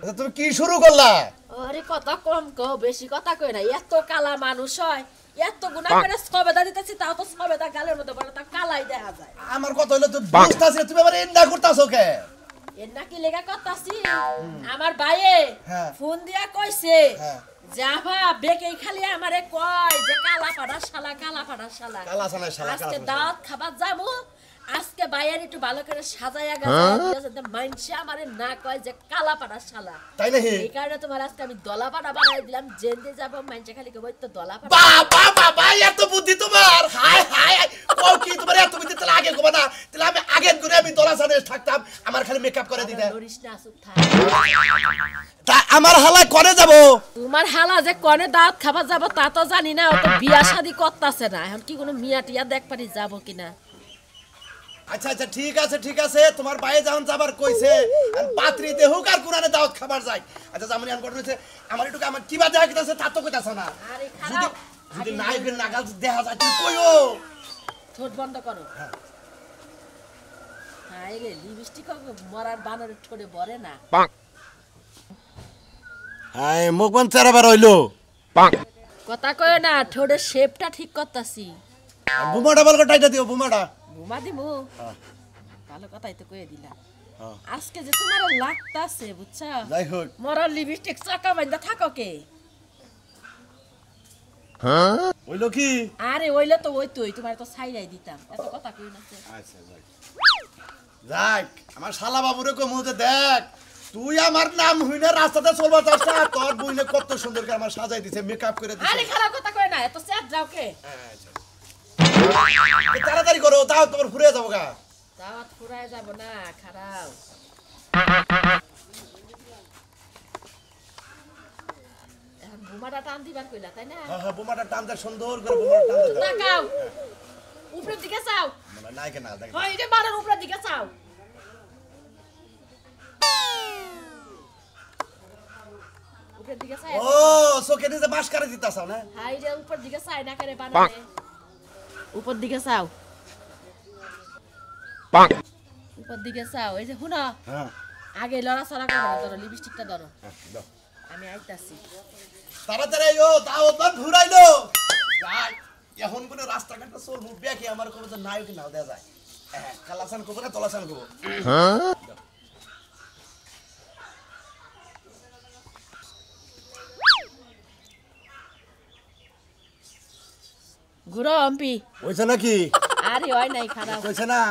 আচ্ছা তুমি কি শুরু করলা আরে কথা কম কও বেশি কথা কই না এত কালা মানুষ হয় এত গুণা করে সবেদা দিতেছি তাও তো সবেদা গালের মধ্যে বলে তা কালাই দেখা যায় আমার কথা হলো তো বুঝতাছি তুমি আবার এন্ডা করতাছো কে এন্ডা কি লেগা করতাছি আমার ভাইয়ে হ্যাঁ। ফোন দিয়া কইছে হ্যাঁ। জাভা বেকেই খালি আমারে কয় যে কালা পাড়া শালা কালা পাড়া শালা কালা শালা শালা আজকে দাঁত খাবার যাবো আজকে বাইয়ার একটু ভালো করে সাজায়া গেছে যাতে হ্যাঁ? মানছে আমার না কয় যে কালা পাড়া শালা তাই না এই কারণে তোমার আজকে আমি দলা পাড়া বানাই দিলাম জেনতে যাব মানছে খালি কই তো দলা পাড়া বাবা বাবা এত বুদ্ধি তোমার হাই হাই ও কি তোমার এত বুদ্ধি তাহলে আগে গোবা না তাহলে আমি আগে ঘুরে আমি দলা সাথে থাকতাম আমার খালি মেকআপ করে দিতে নরিস না আসুক থাক তা আমার হালা কনে যাব তোমার হালা যে কনে দাঁত খাবার যাব তা তো জানি না ও তো বিয়া শাদি করতাছে না এখন কি কোনো মিয়া টিয়া দেখ পারি যাব কিনা আচ্ছা আচ্ছা ঠিক আছে ঠিক আছে তোমার বাইরে যখন যাবার কইছে আর পাত্রি দেহুক আর কোরআনে দাওয়াত খাবার যায় আচ্ছা জামনি আন আমার একটু আমার কিবা দেখা তা তো কইতাছ না যদি যদি নাই নাগাল দেখা যায় তুমি কইও ঠোঁট বন্ধ করো হ্যাঁ। হাই রে লিপস্টিক মরার বানরের ঠোঁটে ভরে না হাই মুখ বন্ধ চারাবার হইলো কথা কয় না ঠোঁটের শেপটা ঠিক করতাছি বুমাটা বলকো টাইটা দিও বুমাটা ঘুমা দিব ভালো কথাই তো কয়ে আজকে যে তোমার বুঝছো যাই হোক লিপস্টিক চাকা বাইন্দা থাকো কে ওইলো কি আরে ওইলো তো ওই তুই তোমার তো দিতাম এত কথা কই না আচ্ছা যাই আমার শালা বাবুরে কো দেখ তুই আমার নাম হইনে রাস্তাতে চলবো চাস তোর বইনে কত সুন্দর করে আমার সাজাই দিছে মেকআপ করে দিছে আরে কথা কই না এত স্যাট যাও কে আচ্ছা তাড়াতাড়ি করো তাও তোমার ফুরে যাবো গা দাওয়াত হ্যাঁ, হ্যাঁ, করে বোমাটা উপরের দিকে চাও মানে না কেন মারার হ্যাঁ, উপরের দিকে চাও দিকে চাও ও সোকে দিতে বাস করে দিতাছাও না হাই রে উপরের দিকে চাই না করে বানালে উপর দিকে চাও উপর দিকে চাও এই যে শুনো হ্যাঁ। আগে লড়াচড়া করো হ্যাঁ। ধরো লিপস্টিকটা ধরো হ্যাঁ, আমি আইতাছি তাড়াতাড়ি আইও তাও তো ঘুরাইলো যাই এখন কোনো রাস্তাঘাটে চলবো ব্যাকে আমার কোনো নায়ক না দেওয়া যায় কালাসান করবো না তলাসান করবো হ্যাঁ ঘুরো অম্পি কইছে নাকি আরে হয় নাই খারাপ কইছে না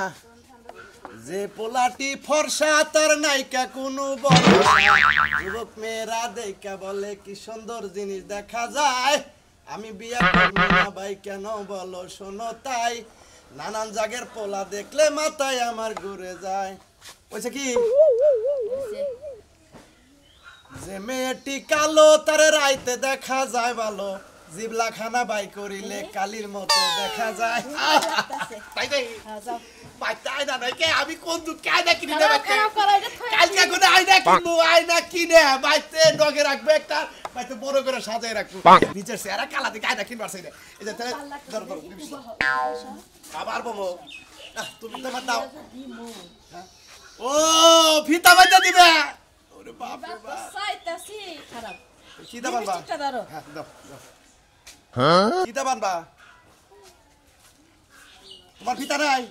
যে পোলাটি ফর্সা তার নাইকা কোনো যুবক মেয়েরা দেখা বলে কি সুন্দর জিনিস দেখা যায় আমি বিয়া করবো না ভাই কেন বলো শোনো তাই নানান জাগের পোলা দেখলে মাথায় আমার ঘুরে যায় বলছে কি যে মেয়েটি কালো তার রাইতে দেখা যায় ভালো জিবলা খানা বাই করিলে হ্যাঁ। কালির মতো দেখা যায় হ্যাঁ, হ্যাঁ, তাই তাই না নয় কে আমি কোন কে না কিনে দেব কালকে কোন কিনবো কিনে বাইতে রাখবো একটা বাইতে বড় করে সাজায় রাখবো নিচের এই যে তাহলে ধর ধর আবার বমো তুমি তো দাও ও ফিতা বাইতে দিবে ওরে বাপ রে বাপ সাইতাছি খারাপ কি দাও বাবা হ্যাঁ দাও দাও তোমার হ্যাঁ,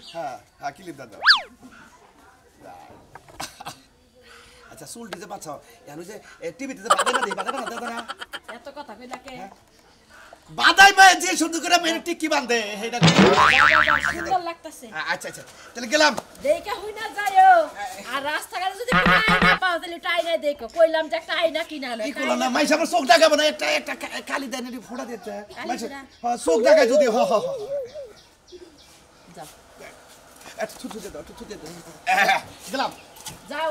হ্যাঁ, কিলিপ দাদা আচ্ছা যে টিভিতে বাদাই হ্যাঁ। যে শুধু করে টিকি বাঁধে আচ্ছা আচ্ছা তাহলে গেলাম দেখে হই না যায়ও আর রাস্তাঘাটে যদি আয়না পাও তাহলে আয়না দেখো কইলাম যে একটা আয়না কিনা কি করলাম না মাইসা আমার চোখ দেখাবো না একটা একটা কালি দেনেরি ফোড়া দিতে মাইসা চোখ দেখায় যদি হ হ যাও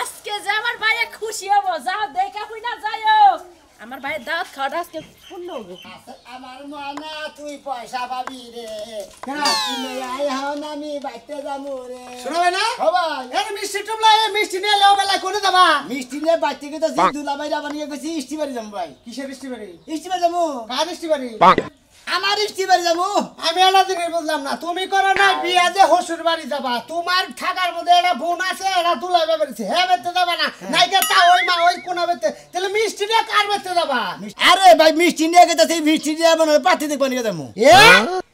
আজকে যে আমার ভাইয়া খুশি হবো যাও দেখে হই না যায়ও আমার ভাইয়ের দাঁত খাওয়াটা আজকে পূর্ণ হবে আমার মানা তুই পয়সা পাবি রে আই আমি বাইতে যাবো রে শুনবে না হবাই মিষ্টি টুপলা মিষ্টি নিয়ে লেও বেলা করে যাবা মিষ্টি নিয়ে বাইতে তো যাবো ভাই কিসের ইষ্টি বাড়ি ইষ্টি বাড়ি যাবো কার ইষ্টি বাড়ি আমার ইষ্টি বাড়ি যাবো আমি এটা জিনিস বুঝলাম না তুমি করো না বিয়া যে হসুর বাড়ি যাবা তোমার থাকার মধ্যে এটা বোন আছে এটা তুলা বেড়েছে হ্যাঁ বেতে যাবা না হ্যাঁ। নাই তা ওই মা ওই কোন বেতে তাহলে মিষ্টি নিয়ে কার বেতে যাবা আরে ভাই মিষ্টি নিয়ে গেছে মিষ্টি নিয়ে মানে পাতি নিয়ে যাবো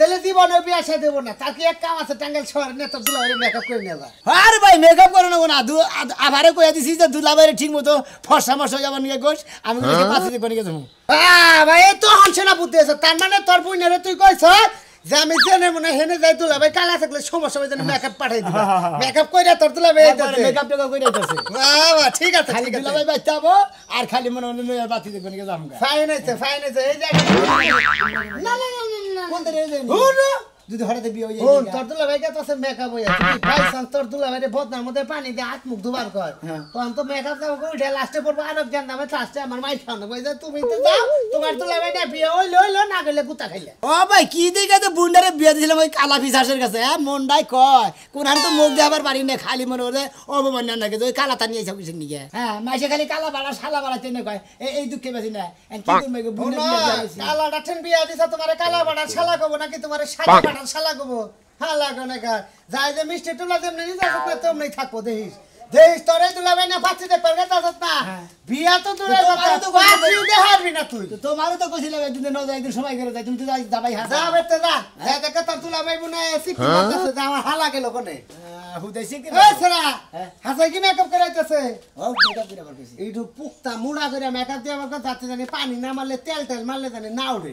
তাহলে জীবনে বিয়া সে দেবো না তার কি এক কাম আছে টাঙ্গাল শহরে নেতা দুলাবাইরে মেকআপ করে নেবা আর ভাই মেকআপ করে নেবো না আবারে কয়ে দিছি যে দুলাবাইরে ঠিক মতো ফর্সা মশা হ্যাঁ। যাবো নিয়ে গোস আমি পাশে দেখবো নিয়ে যাবো ভাই তো বুদ্ধি আছে তার মানে তোর পুণ্যরে তুই কইছ যে আমি জেনে মনে হেনে যাই তোলা ভাই কালা থাকলে সমস্যা মেকআপ পাঠাই দিবা মেকআপ হ্যাঁ, হ্যাঁ, হ্যাঁ। কইরা তোর তোলা ভাই মেকআপ টেকআপ কইরা দিতেছে বাবা ঠিক আছে খালি তোলা আর খালি মনে মনে মেয়ের বাতি দেখবে ফাইন আছে এই কোন যদি হঠাৎ বিয়ে হয়ে যায় তোর দুলা ভাই তো আছে মেকআপ হয়ে যাচ্ছে ভাই সান তোর দুলা ভাই বদনাম মধ্যে পানি দিয়ে হাত মুখ দুবার কর তখন হ্যাঁ। তো মেকআপ দাও উঠে লাস্টে পড়বো আরব জান নামে লাস্টে আমার মাই খাওয়ানো কই যে তুমি তো যাও তোমার দুলা ভাই বিয়ে হইল হইল না গেলে গুতা খাইলে ও ভাই কি দিকে তো বুন্ডারে বিয়ে দিছিলাম ওই কালা পিসাসের কাছে হ্যাঁ মনটাই কয় কোন তো মুখ দিয়ে আবার বাড়ি না খালি মনে করে অবমাননা নাকি ওই কালা তা নিয়ে এসে নিয়ে হ্যাঁ মাসে খালি কালা বাড়া শালা বাড়া তেনে কয় এই দুঃখে বেশি না কি তুমি কালা ডাটেন বিয়ে দিছ তোমার কালা বাড়া হ্যাঁ। শালা কব নাকি তোমার শালা হান শালা গোবো হালা যাই যে মিষ্টি যেমনি হ্যাঁ। তেমনি থাকবো তোরে না না হ্যাঁ। বিয়া তো দূরে হারবি না তুই তোমারও তো একদিন একদিন সময় করে তুমি তো যাই দাবাই হাসা যা হ্যাঁ। যাই দেখে তুলা এসি কি আমার হালা গেল কোনে মেকআপ জানি পানি না মারলে তেল তেল মারলে জানি না উঠে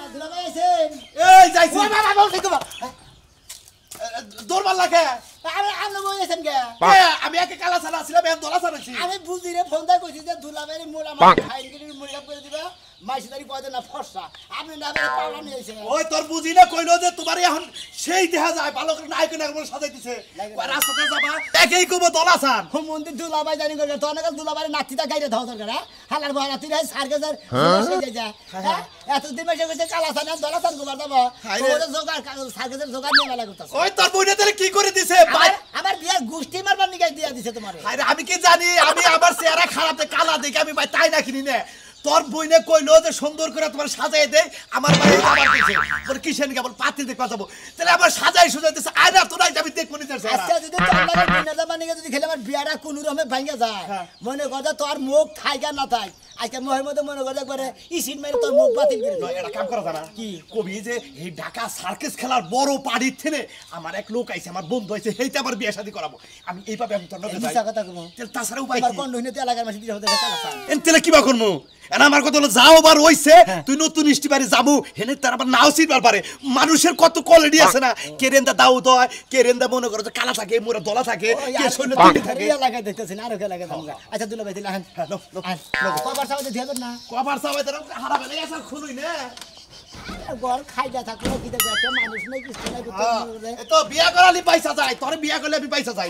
এই যাইছি আমি আমি বলেছেন আমি একে কালা ছাড়া ছিলাম দোলা ছাড়াছি আমি বুঝি রে ফোন দা কইছি যে ধুলাবাড়ি মোলা মাছ খাই মুড়া করে দিবা দিছে কালা তোর তাহলে কি করে দিছে আমার বিয়া গুষ্টি মারবার নিগাই দিয়া দিছে তোমার আমি কি জানি আমি আমার চেহারা খারাপ কালা দেখে আমি ভাই তাই না কিনি না তোর বইনে কইলো যে সুন্দর করে তোমার সাজাই দে আমার বাড়ি আমার দিছে বল কিসেন কেবল পাতি দেখবা যাবো তাহলে আমার সাজাই সুজাই দিছে আয় না তোরা আমি দেখবো নিজের আচ্ছা যদি তোর তোমরা বিনা জামা নিয়ে যদি খেলে আমার বিয়ারা কোনো রমে ভাঙা যায় হ্যাঁ। মনে কথা তোর মুখ থাইগা না থাই আজকে মহিমদ মনে কথা করে ইসিন মেরে তোর মুখ বাতিল করে দিল এটা কাম করা না কি কবি যে এই ঢাকা সার্কাস খেলার বড় পাড়ির থেকে আমার এক লোক আইছে আমার বন্ধু আইছে হেইতে আমার বিয়ে শাদী করাবো আমি এইভাবে আমি তোর নজরে কথা কমো তাছাড়া উপায় আমার কোন হইনে এলাকার মাসি দিতে হতে তাহলে কিবা করমু এনা আমার কথা হলো যাও আবার হইছে হ্যাঁ। তুই নতুন ইষ্টি বাড়ি যাবো হেনে তার আবার নাও চিনবার পারে মানুষের কত কোয়ালিটি আছে না কে রেন্দা দাউদ হয় কে রেন্দা মনে করো যে কালা থাকে মোরা দলা থাকে কে সৈন্য তৈরি থাকে লাগাই দেখতেছি না আর কে লাগাই দাও আচ্ছা দুলা ভাই দিলা হ্যাঁ কবার সাবাতে দিয়ে না কবার সাবাতে হারাবে না এসা খুলুই না ঘর খাইটা থাকলো কি মানুষ নেই কিছু নাই তো বিয়া করালি পয়সা যায় তোর বিয়া করলে আমি পয়সা যাই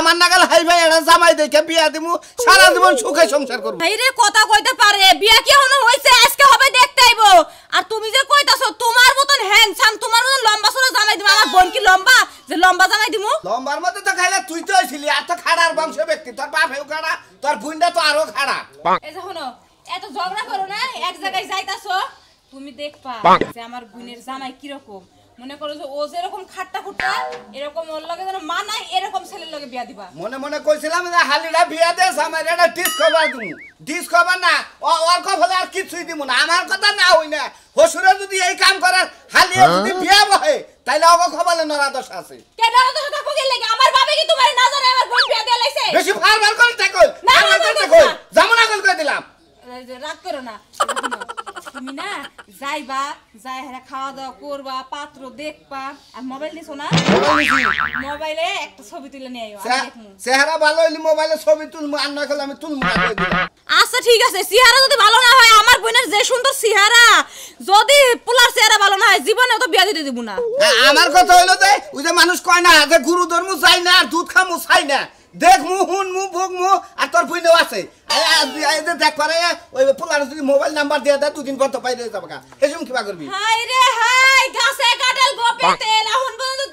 আমার নাগাল হাই ভাই এরা জামাই দেখে বিয়া দিমু সারা জীবন সুখে সংসার করব রে কথা কইতে পারে বিয়া কি হনো হইছে আজকে হবে দেখতে আইব আর তুমি যে কইতাছো তোমার মতন হ্যান্ডসাম তোমার মতন লম্বা সরো জামাই দিমু আমার বোন কি লম্বা যে লম্বা জামাই দিমু লম্বার মধ্যে তো খাইলে তুই তো হইছিলি আর তো খাড়ার বংশ ব্যক্তি তোর বাপ হেউ খাড়া তোর বুইন্ডা তো আরো খাড়া এই যে হনো এত ঝগড়া করো না এক জায়গায় যাইতাছো তুমি দেখ পা যে আমার বোনের জামাই কি রকম মনে করো যে ও যেরকম খাট্টা খুট্টা এরকম ওর লগে যেন মানাই এরকম ছেলের লগে বিয়া দিবা মনে মনে কইছিলাম যে হালিরা বিয়া দেস আমার এটা ডিসকভার দিমু ডিসকভার না ওর কথা আর কিছুই দিমু না আমার কথা না হই না হসুরে যদি এই কাম করার হালি হ্যাঁ? যদি বিয়া বহে তাইলে অগ খবরে নরাদশ আছে কে নরাদশ থাকো কে লাগে আমার বাবা কি তোমার না আমার বোন বিয়া দিয়া লাইছে বেশি ফারবার করে থাকো না না করে থাকো জামনা কল কই দিলাম রাগ করো না না যাইবা যাই হেরা খাওয়া দাওয়া করবা পাত্র দেখবা আর মোবাইল না মোবাইলে একটা ছবি তুলে নিয়ে আইও ভালো হইলি মোবাইলে ছবি আর না করলে আমি আচ্ছা ঠিক আছে চেহারা যদি ভালো না হয় আমার বোনের যে সুন্দর চেহারা যদি পোলার চেহারা ভালো না হয় জীবনে তো বিয়া দিতে দিব না হ্যাঁ, আমার কথা হইলো যে ওই যে মানুষ কয় না যে গুরু ধর্ম চাই না আর দুধ খামু চাই না দেখ মু হুন মু ভোগ মু আর তোর ভুই নেওয়া আছে দেখ পারে ওই পোলার যদি মোবাইল নাম্বার দিয়ে দেয় দুদিন পর তো পাই দিয়ে কিবা করবি হাই রে হাই গাছে গোপে তেল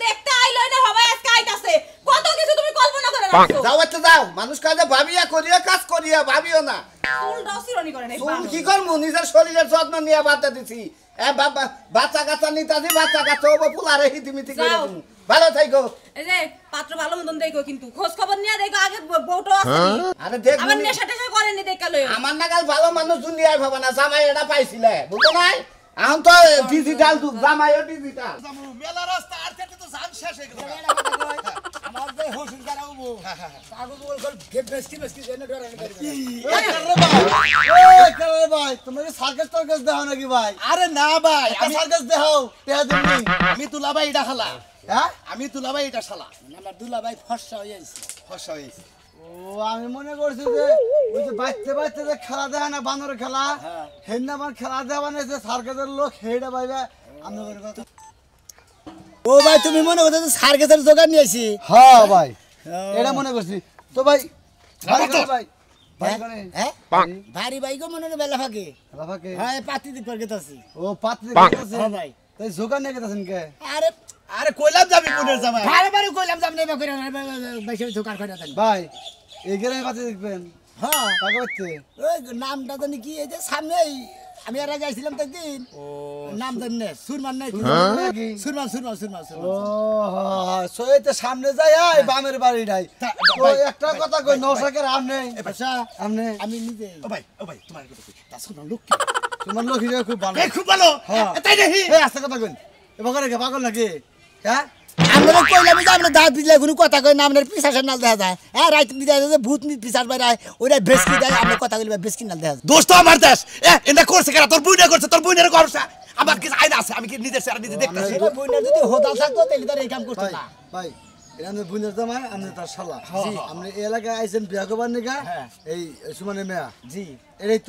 দেখতে না আজকে আইতাছে কত কিছু তুমি কল্পনা করে রাখছো যাও আচ্ছা যাও মানুষ কাজে ভাবিয়া করিয়া কাজ করিয়া ভাবিও না চুল ডসিরনি করে কি করমু নিজের শরীরের যত্ন নিয়া বাদ দিছি এ বাবা বাচ্চা গাছা নিতাছি বাচ্চা গাছা হবো পোলারে হিতিমিতি করে দিমু ভালো থাইকো এই যে পাত্র ভালো মতন দেখো কিন্তু খোঁজ খবর নিয়ে দেখো আগে বউটো হ্যাঁ? আছে আরে দেখ আমার নেশা টেশা করেনি দেখা লই আমার নাগাল ভালো মানুষ দুনিয়ায় ভাবা না জামাই এটা পাইছিলে বুঝছো নাই এখন তো ডিজিটাল যুগ জামাই ডিজিটাল মেলা রাস্তা আর থেকে তো জান শেষ হয়ে গেল আমি তুলা ভাই এটা খালা হ্যাঁ আমি তুলা ভাই এটা শালা মানে আমার দুলা ভাই ফর্সা ফর্সা হয়ে ও আমি মনে করছি যে ওই যে বাচ্চা বাচ্চা যে খেলা দেয় না বানর খেলা হ্যাঁ। হেন খেলা দেওয়া মানে যে সার্কাসের লোক হেডা ভাইবা আমি মনে করছি ও ভাই তুমি মনে করছো সার গেছের নিয়েছি নিয়ে হ্যাঁ ভাই এটা মনে করছি তো ভাই ভাই ভাই হ্যাঁ? হ্যাঁ? বাইকও মনে হয় বেলা ফাকে হ্যাঁ পাতি দিক ও পাতি হ্যাঁ ভাই তাই জোগান নিয়ে কে আরে আরে কইলাম যাবি জামা জামাই হ্যাঁ। কইলাম যাব নেবা কইরা বাইসে জোগান কইরা দেন ভাই এই দেখবেন হ্যাঁ ওই নামটা তো কি এই যে সামনেই আমি আর যাইছিলাম তো একদিন নাম নে সুরমান নাই হ্যাঁ? সুরমান সুরমান সুরমান সুরমান সৈয়দের সামনে যাই আয় হ্যাঁ। বামের বাড়ি নাই ও একটা কথা কই নৌসাকের আমনে আচ্ছা, আমনে আমি নিজে ও ভাই ও ভাই তোমার কথা কই তা সুরমান লোক সুরমান লোক খুব ভালো খুব ভালো হ্যাঁ তাই নাকি এই আস্তে আচ্ছা, কথা কই এবারে পাগল নাকি হ্যাঁ আমরা কইলাম যে আমরা দাঁত দিলে কোনো কথা কই না আপনার পিসার সামনে দেখা যায় হ্যাঁ রাইত বিদায় যে ভূত পিসার বাইরে ওইটা বেসকি দেয় আমরা কথা কইলে বেসকি না দেখা যায় দোস্ত আমার দেশ এ এটা করছে কেন তোর বুইনা করছে তোর বুইনার করছে আমার কি আইনা আছে আমি কি নিজের সারা নিজে দেখতেছি বুইনা যদি হোদাল থাকতো তাহলে তার এই কাম করতো না ভাই আমাদের হ্যাঁ, হ্যাঁ। বিয়া হ্যাঁ। এই মেয়া জি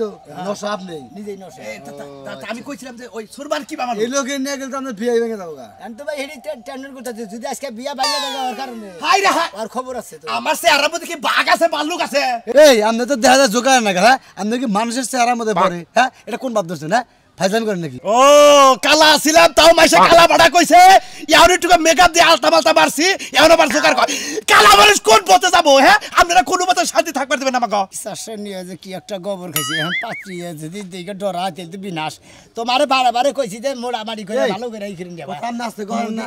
তো আমি আচ্ছা। যে ওই তো বিয়া যদি আজকে বিয়া আর আছে আমার বাঘ আছে আছে তো দেখা যায় জোগাড় না গেলা কি মানুষের চেহারা মধ্যে পড়ে হ্যাঁ এটা কোন ভাব ধরছেন ফাইজান করে নাকি ও কালা ছিলাম তাও মাইসে কালা বাড়া কইছে ইয়ার একটু মেকআপ দিয়ে আলতা মালতা মারছি এখন আবার জোকার কালা মানুষ কোন পথে যাবো হ্যাঁ আপনারা কোনো মতো শান্তি থাকবার দেবেন আমাকে শাসন নিয়ে যে কি একটা গোবর খাইছি এখন পাত্রি যদি দিকে ডরা তেল তো বিনাশ তোমারে বারে বারে কইছি যে মোড়া মারি করে ভালো করে এই কিরিন যাবা কাম নাস্তে কর না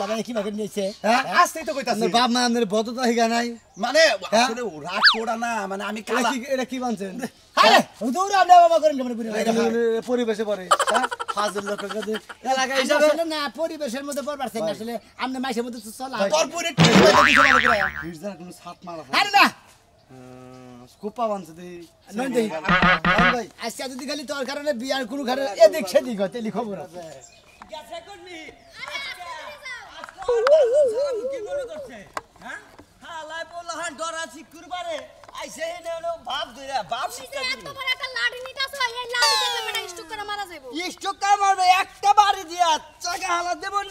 বাবা হ্যাঁ? কি ভাবে নিয়েছে হ্যাঁ, হ্যাঁ? আসতেই তো কইতাছে বাপ মা আমাদের বদতা হিগা নাই মানে আসলে রাগ কোড়া না মানে আমি কালা এটা কি বানছেন আরে দৌড় আপনি বাবা করেন কেমন পরিবেশে পড়ে ফাজল লোক এলাকা হিসাবে না পরিবেশের মধ্যে পড়বার চাই আসলে আপনি মাইসের মধ্যে চলা কর্পোরেট কোনো সাত মারা আরে না স্কুপা বানছে দেই নয় দেই ভাই আজকে তোর কারণে বিয়ার কোনো ঘরে এ খবর আছে শালি দিলে আচ্ছা, আমার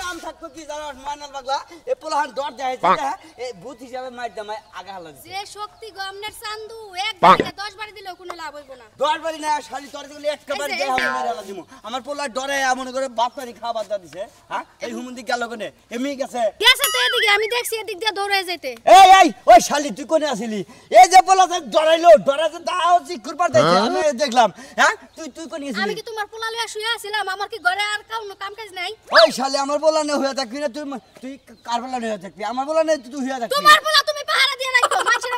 পোলা ডরে মনে করে বাপ তারি খাবার দা দিছে হ্যাঁ? এই হুমুন্দি গেল কোনে এমনি গেছে আমি দেখছি এদিক দিয়ে দৌড়ে যেতে এই শালি তুই কোনে আসিলি এই যে পোলা যে ডরাইলো ডরা যে দাও চিকুর পর দেখি আমি দেখলাম হ্যাঁ তুই তুই কোন আমি কি তোমার পোলা লইয়া শুয়ে আছিলাম আমার কি ঘরে আর কাউনো কাম কাজ নাই ওই শালে আমার পোলা নে হইয়া থাকবি না তুই তুই কার পোলা নে হইয়া থাকবি আমার পোলা নে তুই হইয়া থাকবি তোমার পোলা তুমি পাহারা দিয়ে রাখো মানুষেরা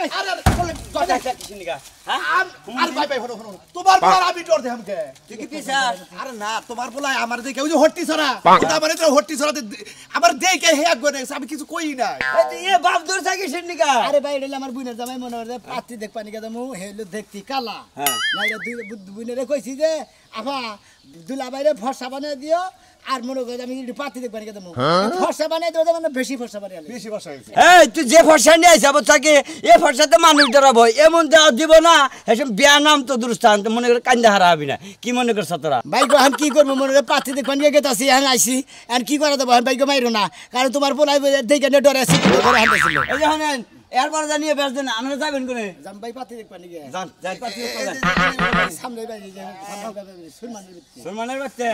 আরে আরে আরে আরে আরে আরে আরে আরে আরে আরে আরে আরে আরে তোমার আমার যে হট্টি তো হট্টি আমার দেখে কিছু কই না এ ইয়ে বাপ ভাই আমার মনে হেলো দেখতি কালা হ্যাঁ। যে দুলা বাইরে ফর্সা দিও আর মনে করি আমি পাতি দেখবেন কেন বানাই মানে বেশি ফর্সা বেশি তুই যে ফর্সা নিয়ে যাবো তাকে এ ফর্সাতে মানুষ ধরাবো এমন দেওয়া দিব না এসব বিয়া নাম তো দুরস্থান মনে করে কান্দা হারা হবি না কি মনে করছ তোরা বাইক এখন কি করবো মনে করে পাত্রী দেখবেন গিয়ে গেতাছি হ্যাঁ আইসি এখন কি করা দেবো বাইক মাইরো না কারণ তোমার পোলাই দেখে ডরে আছি এরপরে জানিয়ে বেশ দেন আমরা যাবেন করে দেখবেন সামনে সুলমানের বাচ্চা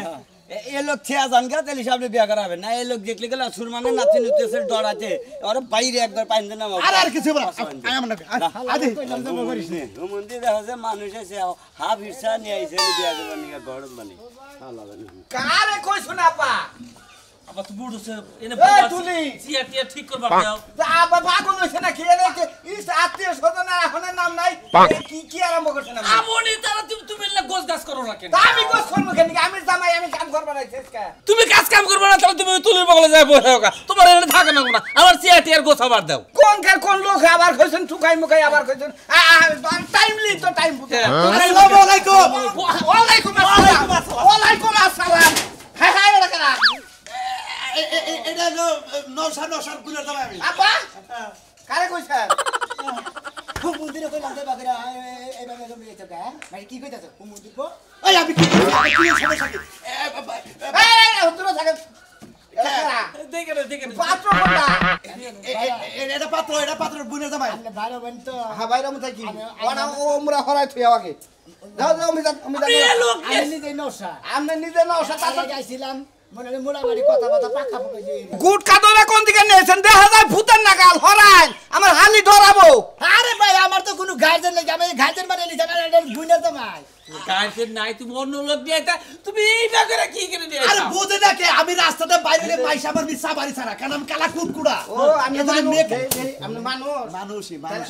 এ লোক থেয়া যান গা তাহলে সামনে বিয়া করাবেন না এই লোক দেখলে গেলে সুর মানে নাতি নুতেছে ডরাতে ওর বাইরে একবার পাইন দেন আর আর কিছু বলা আদি করিস নে মন্দির দেখা যায় মানুষ এসে হাফ হিরসা নিয়ে আইছে বিয়া করবার নিয়ে গড় মানে কারে কইছ না পা তুলি জিয়া ঠিক করবা দাও আবার ভাগুন এখন নাই কি তুমি আমি গোজ করব আমি জামাই আমি কাজ কাম করবে না তাহলে তুমি তুলির বগলে যাই বসে তোমার এনে থাকে না না আবার জিয়া টিয়ার গোছ আবার দাও কোন কার কোন লোক আবার কইছেন ঠুকাই মুখাই আবার কইছেন টাইমলি তো টাইম বুঝে হ্যাঁ, হ্যাঁ। আসসালামু আলাইকুম ওয়া আলাইকুম আসসালাম এটা নৌসা নৌসার গুলো দেবো আমি আপা কারে কইছা মন্দিরে কই মাঝে বাগেরা এই বাগেরা জমি গেছে কা মানে কি কইতাছ ও মন্দির কো এই আমি কি কি সমস্যা কি এই হতরা থাকে পাত্র এটা পাত্র বুনে জামাই বাইরে বন তো হ্যাঁ বাইরে মতো কি ওমরা হরাই থুই আমাকে যাও যাও আমি আমি নিজে নৌসা আমরা নিজে গুট কাদরা কোন দিকে নিয়েছেন দেখা যায় ভূতের নাগাল হরান আমার হালি ধরাবো আরে ভাই আমার তো কোনো গার্জেন নেই আমি গার্জেন মানে নিছে না এটা বুঝনা তো ভাই তুমি কি করে নিয়ে বুঝে না কে আমি রাস্তাতে বাইরে রে পাইসা আমার মিছা বাড়ি আমি কালা কুটকুড়া ও মানুষ মানুষ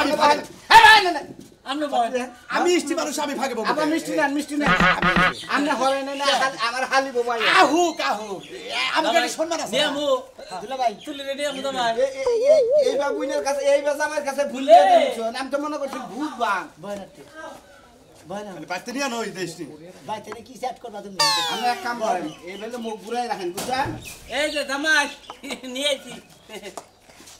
আমি আমি মিষ্টি মানুষ আমি ভাগে আমার মিষ্টি না মিষ্টি না আমরা হরে কাহু আমার সম্মান আছে আমু দুলা কাছে এই বাজা আমার কাছে ভুলে দিছো মনে করছি ভূত বান এক কাম করেন এই বেলে মুখ ঘুরাই রাখেন বুঝছেন এই যে নিয়েছি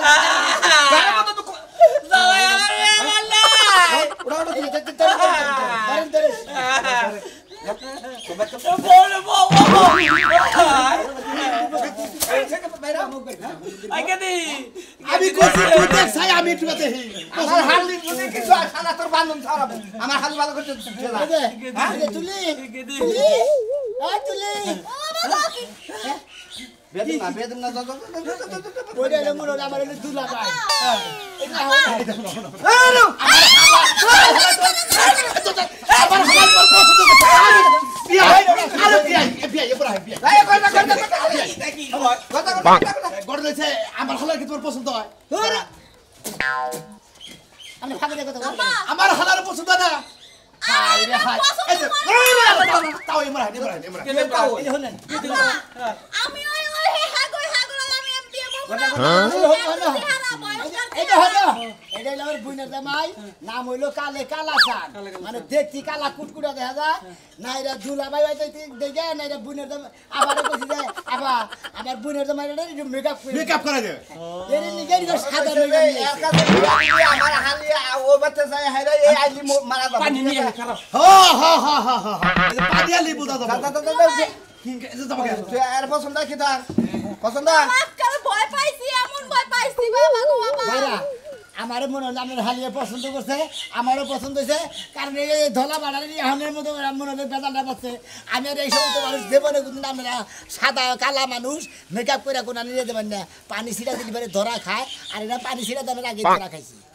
আমি একটু দেখি আমার হালি কিছু সারা তোর বান্ধব ভালো করে তুলি তুলি তুলি আমার হলার কি তোর পছন্দ আমার হালার পছন্দ না আমি নাম হইলো কালে কালাসান মানে দেখছি কালা কুটকুটা দেখা যায় না এরা ধুলা ভাই ভাই দেখে না এরা বুনের আবার কইছি যে আবার আমার বুনের জামাই পানি আলি বুদা দাও দাদা দাদা কি পছন্দ আজকাল ভয় পাইছি এমন ভয় পাইছি বাবা আমারও মনে হলো হালিয়ে পছন্দ করছে আমারও পছন্দ হয়েছে কারণ এই ধলা বাড়ালি মতো মনে হলো পাচ্ছে আমি আর এই সমস্ত মানুষ দেবনে কিন্তু আমরা সাদা কালা মানুষ মেকআপ করে কোনো নিয়ে দেবেন না পানি ছিটা দিলে ধরা খায় আর এটা পানি ছিটা দামের আগে ধরা খাইছি